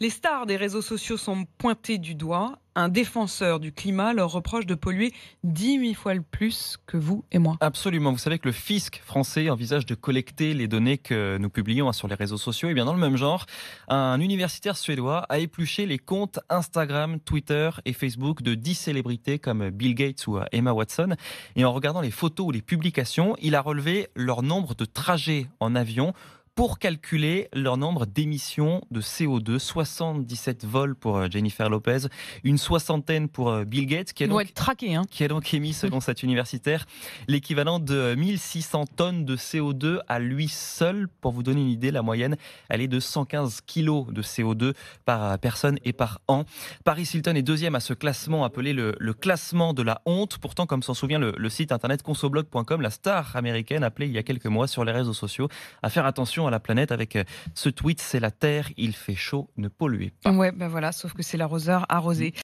Les stars des réseaux sociaux sont pointés du doigt. Un défenseur du climat leur reproche de polluer 18 fois le plus que vous et moi. Absolument. Vous savez que le fisc français envisage de collecter les données que nous publions sur les réseaux sociaux. Et eh bien, dans le même genre, un universitaire suédois a épluché les comptes Instagram, Twitter et Facebook de 10 célébrités comme Bill Gates ou euh, Emma Watson. Et en regardant les photos ou les publications, il a relevé leur nombre de trajets en avion pour calculer leur nombre d'émissions de CO2. 77 vols pour euh, Jennifer Lopez, une soixantaine pour euh, Bill Gates, qui a, donc, traqué, hein. qui a donc émis, selon cet universitaire, l'équivalent de 1600 tonnes de CO2 à lui seul. Pour vous donner une idée, la moyenne, elle est de 115 kilos de CO2 par euh, personne et par an. Paris Hilton est deuxième à ce classement appelé le, classement de la honte. Pourtant, comme s'en souvient le, le site internet consoblog.com, la star américaine appelée il y a quelques mois sur les réseaux sociaux à faire attention à la planète avec euh, ce tweet, c'est la Terre, il fait chaud, ne polluez pas. Ouais, ben voilà, sauf que c'est l'arroseur arrosé.